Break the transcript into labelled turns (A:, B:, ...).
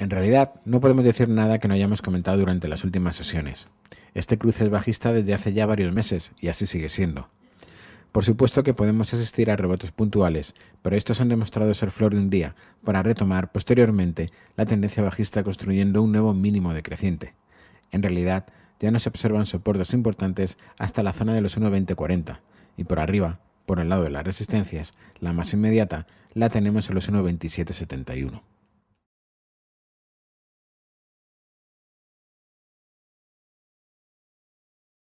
A: En realidad, no podemos decir nada que no hayamos comentado durante las últimas sesiones. Este cruce es bajista desde hace ya varios meses y así sigue siendo. Por supuesto que podemos asistir a rebotes puntuales, pero estos han demostrado ser flor de un día para retomar posteriormente la tendencia bajista construyendo un nuevo mínimo decreciente. En realidad, ya no se observan soportes importantes hasta la zona de los 1.2040 y por arriba, por el lado de las resistencias, la más inmediata la tenemos en los 1.2771.